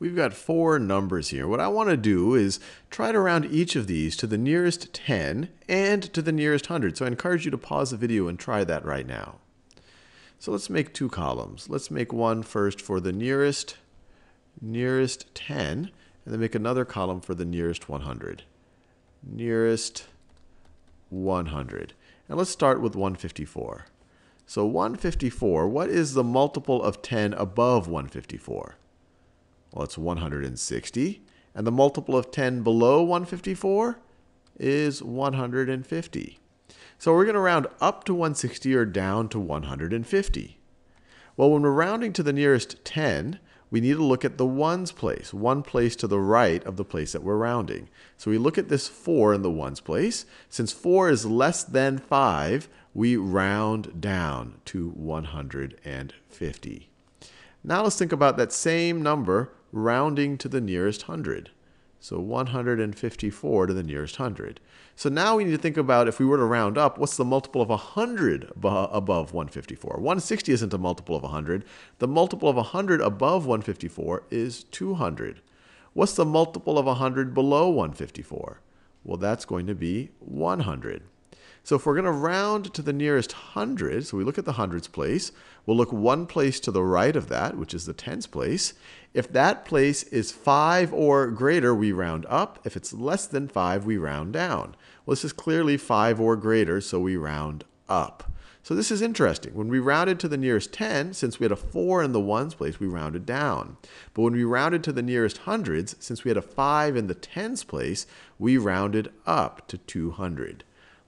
We've got four numbers here. What I want to do is try to round each of these to the nearest 10 and to the nearest 100. So I encourage you to pause the video and try that right now. So let's make two columns. Let's make one first for the nearest nearest 10, and then make another column for the nearest 100. Nearest 100. And let's start with 154. So 154, what is the multiple of 10 above 154? Well, it's 160. And the multiple of 10 below 154 is 150. So we're going to round up to 160 or down to 150. Well, when we're rounding to the nearest 10, we need to look at the ones place, one place to the right of the place that we're rounding. So we look at this 4 in the ones place. Since 4 is less than 5, we round down to 150. Now let's think about that same number rounding to the nearest hundred. So 154 to the nearest hundred. So now we need to think about if we were to round up, what's the multiple of 100 above 154? 160 isn't a multiple of 100. The multiple of 100 above 154 is 200. What's the multiple of 100 below 154? Well, that's going to be 100. So if we're going to round to the nearest hundred, so we look at the hundreds place, we'll look one place to the right of that, which is the tens place. If that place is 5 or greater, we round up. If it's less than 5, we round down. Well, this is clearly 5 or greater, so we round up. So this is interesting. When we rounded to the nearest 10, since we had a 4 in the ones place, we rounded down. But when we rounded to the nearest hundreds, since we had a 5 in the tens place, we rounded up to 200.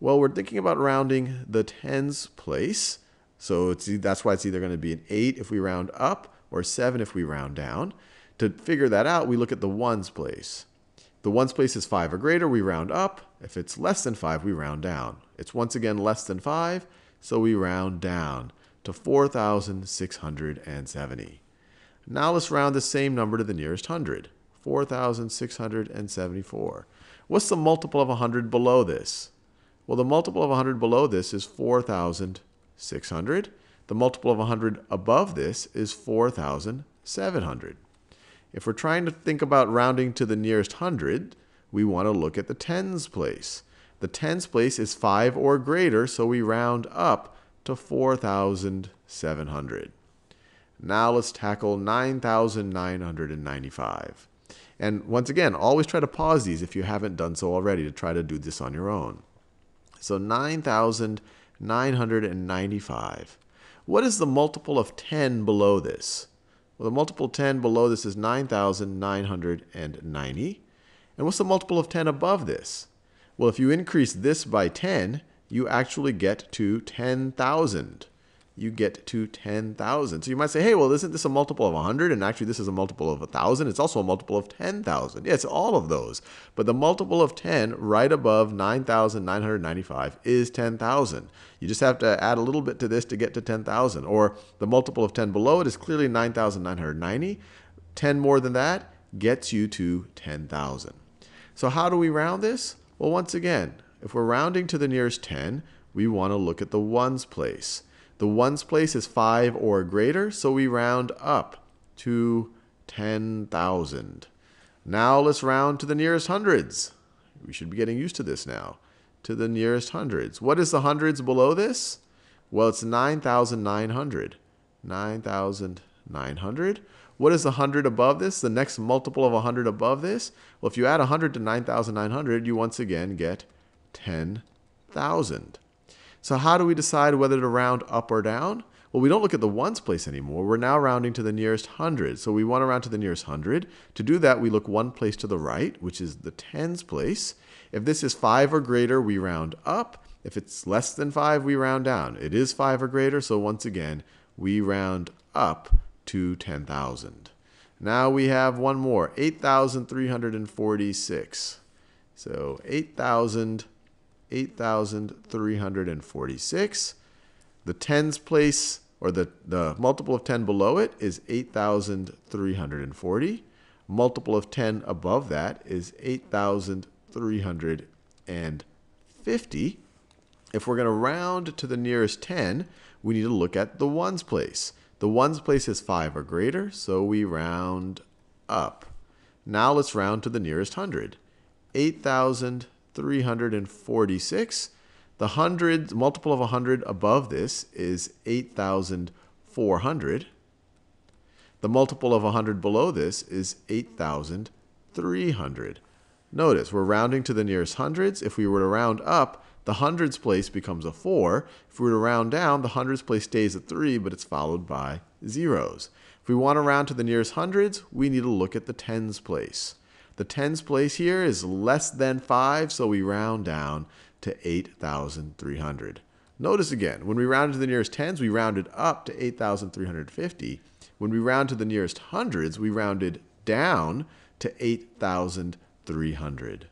Well, we're thinking about rounding the tens place. So it's, that's why it's either going to be an 8 if we round up or 7 if we round down. To figure that out, we look at the ones place. The ones place is 5 or greater, we round up. If it's less than 5, we round down. It's once again less than 5, so we round down to 4,670. Now let's round the same number to the nearest hundred, 4,674. What's the multiple of 100 below this? Well, the multiple of 100 below this is 4,600. The multiple of 100 above this is 4,700. If we're trying to think about rounding to the nearest hundred, we want to look at the tens place. The tens place is 5 or greater, so we round up to 4,700. Now let's tackle 9,995. And once again, always try to pause these if you haven't done so already to try to do this on your own. So 9,995. What is the multiple of 10 below this? Well, the multiple 10 below this is 9,990. And what's the multiple of 10 above this? Well, if you increase this by 10, you actually get to 10,000 you get to 10,000. So you might say, hey, well, isn't this a multiple of 100? And actually, this is a multiple of 1,000. It's also a multiple of 10,000. Yeah, it's all of those. But the multiple of 10 right above 9,995 is 10,000. You just have to add a little bit to this to get to 10,000. Or the multiple of 10 below it is clearly 9,990. 10 more than that gets you to 10,000. So how do we round this? Well, once again, if we're rounding to the nearest 10, we want to look at the ones place. The ones place is 5 or greater, so we round up to 10,000. Now let's round to the nearest hundreds. We should be getting used to this now. To the nearest hundreds. What is the hundreds below this? Well, it's 9,900. 9,900. What is the 100 above this? The next multiple of 100 above this? Well, if you add 100 to 9,900, you once again get 10,000. So how do we decide whether to round up or down? Well, we don't look at the ones place anymore. We're now rounding to the nearest hundred. So we want to round to the nearest hundred. To do that, we look one place to the right, which is the tens place. If this is five or greater, we round up. If it's less than five, we round down. It is five or greater, so once again, we round up to 10,000. Now we have one more, 8,346. So 8,000. 8,346. The tens place, or the, the multiple of 10 below it, is 8,340. Multiple of 10 above that is 8,350. If we're going to round to the nearest 10, we need to look at the ones place. The ones place is 5 or greater, so we round up. Now let's round to the nearest 100. 8,000. 346. The hundred multiple of 100 above this is 8,400. The multiple of 100 below this is 8,300. Notice we're rounding to the nearest hundreds. If we were to round up, the hundreds place becomes a 4. If we were to round down, the hundreds place stays at 3, but it's followed by zeros. If we want to round to the nearest hundreds, we need to look at the tens place. The tens place here is less than 5, so we round down to 8,300. Notice again, when we rounded to the nearest tens, we rounded up to 8,350. When we round to the nearest hundreds, we rounded down to 8,300.